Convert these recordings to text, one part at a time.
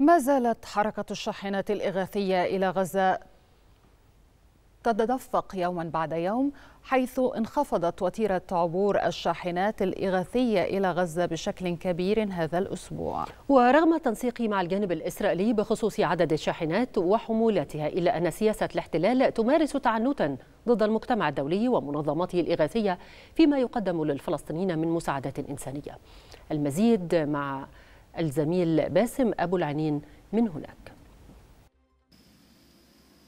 ما زالت حركة الشاحنات الإغاثية إلى غزة تتدفق يوما بعد يوم حيث انخفضت وتيرة عبور الشاحنات الإغاثية إلى غزة بشكل كبير هذا الأسبوع ورغم التنسيق مع الجانب الإسرائيلي بخصوص عدد الشاحنات وحمولاتها إلا أن سياسة الاحتلال تمارس تعنتا ضد المجتمع الدولي ومنظماته الإغاثية فيما يقدم للفلسطينيين من مساعدات إنسانية المزيد مع الزميل باسم أبو العنين من هناك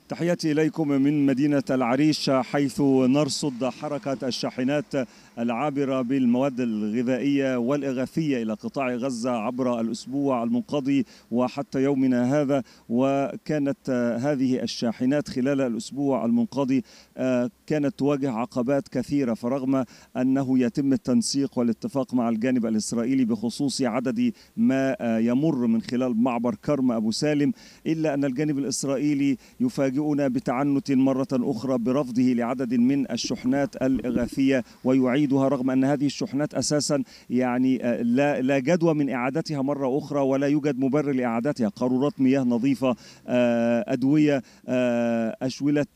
تحياتي إليكم من مدينة العريش حيث نرصد حركة الشاحنات العابرة بالمواد الغذائية والإغاثية إلى قطاع غزة عبر الأسبوع المنقضي وحتى يومنا هذا وكانت هذه الشاحنات خلال الأسبوع المنقضي آه، كانت تواجه عقبات كثيرة فرغم أنه يتم التنسيق والاتفاق مع الجانب الإسرائيلي بخصوص عدد ما آه، يمر من خلال معبر كرم أبو سالم إلا أن الجانب الإسرائيلي يفاجئ يفاجئنا بتعنت مرة أخرى برفضه لعدد من الشحنات الإغاثية ويعيدها رغم أن هذه الشحنات أساسا يعني آه، لا لا جدوى من إعادتها مرة أخرى ولا يوجد مبرر لإعادتها قارورات مياه نظيفة آه، أدوية آه، أشولة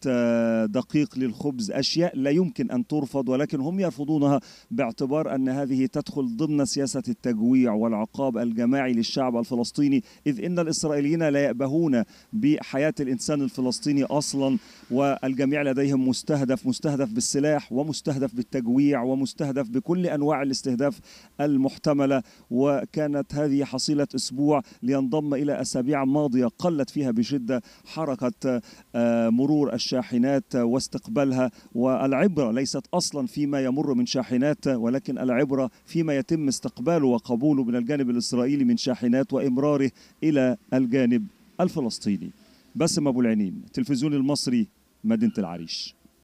دقيق للخبز أشياء لا يمكن أن ترفض ولكن هم يرفضونها باعتبار أن هذه تدخل ضمن سياسة التجويع والعقاب الجماعي للشعب الفلسطيني إذ إن الإسرائيليين لا يأبهون بحياة الإنسان الفلسطيني الفلسطيني اصلا والجميع لديهم مستهدف مستهدف بالسلاح ومستهدف بالتجويع ومستهدف بكل انواع الاستهداف المحتمله وكانت هذه حصيله اسبوع لينضم الى اسابيع ماضيه قلت فيها بشده حركه آه، مرور الشاحنات واستقبالها والعبره ليست اصلا فيما يمر من شاحنات ولكن العبره فيما يتم استقباله وقبوله من الجانب الاسرائيلي من شاحنات وامراره الى الجانب الفلسطيني بسم ابو العينين التلفزيون المصري مدينه العريش